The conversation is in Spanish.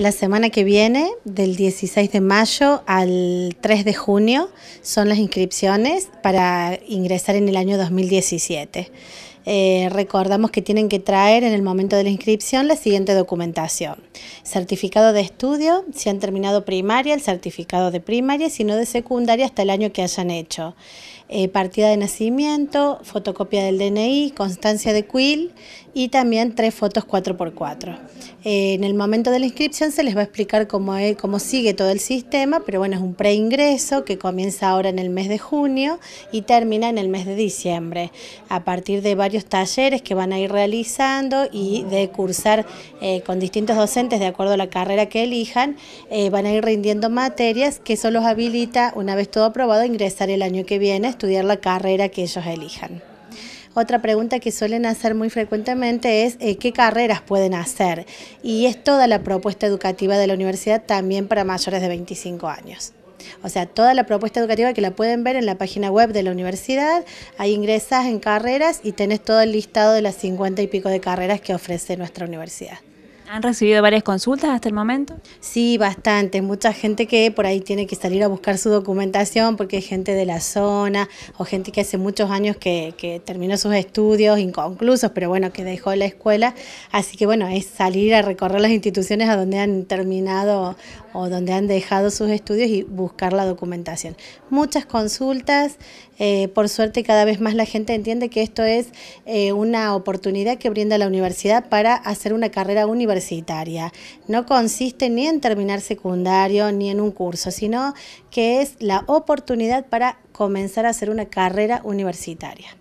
La semana que viene, del 16 de mayo al 3 de junio, son las inscripciones para ingresar en el año 2017. Eh, recordamos que tienen que traer en el momento de la inscripción la siguiente documentación. Certificado de estudio, si han terminado primaria, el certificado de primaria, si no de secundaria hasta el año que hayan hecho. Eh, partida de nacimiento, fotocopia del DNI, constancia de CUIL y también tres fotos 4x4. Eh, en el momento de la inscripción se les va a explicar cómo, es, cómo sigue todo el sistema, pero bueno, es un preingreso que comienza ahora en el mes de junio y termina en el mes de diciembre. A partir de varios talleres que van a ir realizando y de cursar eh, con distintos docentes de acuerdo a la carrera que elijan, eh, van a ir rindiendo materias que eso los habilita, una vez todo aprobado, ingresar el año que viene a estudiar la carrera que ellos elijan. Otra pregunta que suelen hacer muy frecuentemente es eh, qué carreras pueden hacer y es toda la propuesta educativa de la universidad también para mayores de 25 años. O sea, toda la propuesta educativa que la pueden ver en la página web de la universidad, ahí ingresas en carreras y tenés todo el listado de las 50 y pico de carreras que ofrece nuestra universidad. ¿Han recibido varias consultas hasta el momento? Sí, bastante. Mucha gente que por ahí tiene que salir a buscar su documentación porque hay gente de la zona o gente que hace muchos años que, que terminó sus estudios inconclusos, pero bueno, que dejó la escuela. Así que bueno, es salir a recorrer las instituciones a donde han terminado o donde han dejado sus estudios y buscar la documentación. Muchas consultas, eh, por suerte cada vez más la gente entiende que esto es eh, una oportunidad que brinda la universidad para hacer una carrera universitaria. No consiste ni en terminar secundario ni en un curso, sino que es la oportunidad para comenzar a hacer una carrera universitaria.